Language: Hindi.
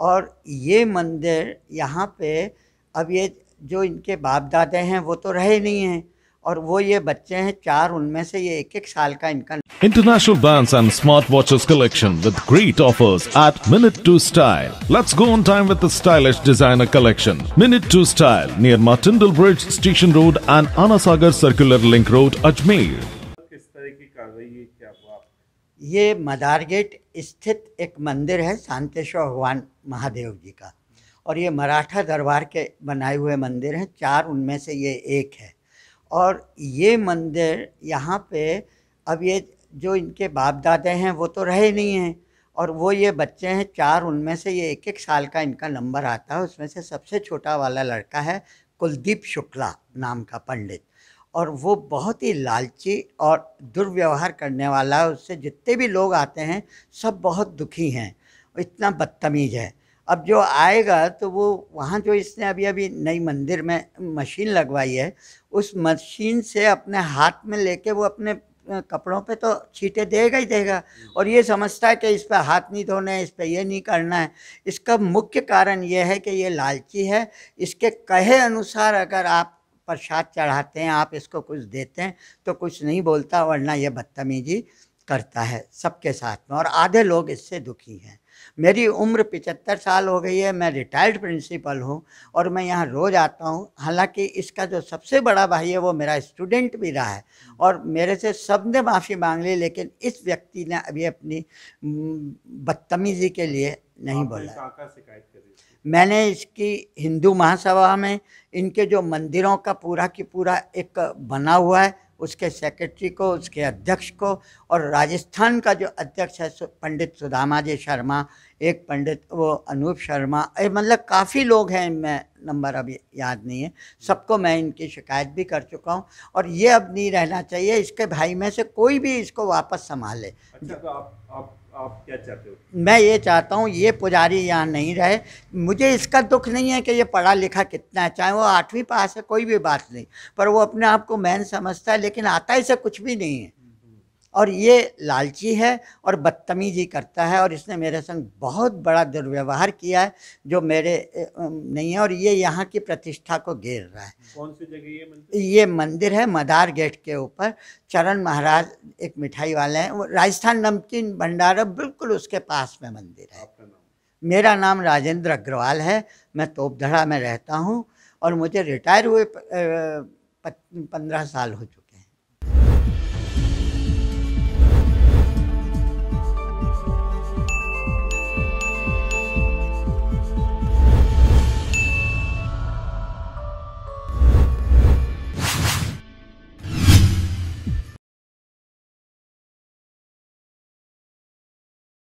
और ये मंदिर यहाँ पे अब ये जो इनके बाप दादे हैं वो तो रहे नहीं हैं और वो ये बच्चे हैं चार उनमें से ये एक एक साल का इनका International bands and smartwatches collection with great offers at Minute 2 Style. Let's go on time with the stylish designer collection. Minute 2 Style near Martindal Bridge Station Road and Anasagar Circular Link Road, Ajmer. किस तरह की कार्रवाई है क्या हुआ ये मदार गेट स्थित एक मंदिर है शांतेश्वर भगवान महादेव जी का और ये मराठा दरबार के बनाए हुए मंदिर हैं चार उनमें से ये एक है और ये मंदिर यहाँ पे अब ये जो इनके बाप दादे हैं वो तो रहे नहीं हैं और वो ये बच्चे हैं चार उनमें से ये एक एक साल का इनका नंबर आता है उसमें से सबसे छोटा वाला लड़का है कुलदीप शुक्ला नाम का पंडित और वो बहुत ही लालची और दुर्व्यवहार करने वाला है उससे जितने भी लोग आते हैं सब बहुत दुखी हैं इतना बदतमीज़ है अब जो आएगा तो वो वहाँ जो इसने अभी अभी नई मंदिर में मशीन लगवाई है उस मशीन से अपने हाथ में लेके वो अपने कपड़ों पे तो छीटे देगा ही देगा और ये समझता है कि इस पर हाथ नहीं धोना है इस पर ये नहीं करना है इसका मुख्य कारण ये है कि ये लालची है इसके कहे अनुसार अगर आप प्रसाद चढ़ाते हैं आप इसको कुछ देते हैं तो कुछ नहीं बोलता वरना यह बदतमीजी करता है सबके साथ में और आधे लोग इससे दुखी हैं मेरी उम्र पिचहत्तर साल हो गई है मैं रिटायर्ड प्रिंसिपल हूँ और मैं यहाँ रोज़ आता हूँ हालांकि इसका जो सबसे बड़ा भाई है वो मेरा स्टूडेंट भी रहा है और मेरे से सब ने माफ़ी मांग ली लेकिन इस व्यक्ति ने अभी अपनी हम्म, बदतमीजी के लिए नहीं बोला मैंने इसकी हिंदू महासभा में इनके जो मंदिरों का पूरा की पूरा एक बना हुआ है उसके सेक्रेटरी को उसके अध्यक्ष को और राजस्थान का जो अध्यक्ष है पंडित सुदामा जी शर्मा एक पंडित वो अनूप शर्मा मतलब काफ़ी लोग हैं मैं नंबर अब याद नहीं है सबको मैं इनकी शिकायत भी कर चुका हूँ और ये अब नहीं रहना चाहिए इसके भाई में से कोई भी इसको वापस संभाले अच्छा, तो आप, आप आप क्या चाहते हो मैं ये चाहता हूँ ये पुजारी यहाँ नहीं रहे मुझे इसका दुख नहीं है कि ये पढ़ा लिखा कितना अच्छा है चाहे वो आठवीं पास है कोई भी बात नहीं पर वो अपने आप को मैन समझता है लेकिन आता इसे कुछ भी नहीं है और ये लालची है और बदतमीजी करता है और इसने मेरे संग बहुत बड़ा दुर्व्यवहार किया है जो मेरे नहीं है और ये यहाँ की प्रतिष्ठा को घेर रहा है कौन सी जगह ये मंदिर ये मंदिर है मदार गेट के ऊपर चरण महाराज एक मिठाई वाले हैं राजस्थान नमकीन भंडारा बिल्कुल उसके पास में मंदिर है नाम? मेरा नाम राजेंद्र अग्रवाल है मैं तोपधड़ा में रहता हूँ और मुझे रिटायर हुए पंद्रह साल हो चुके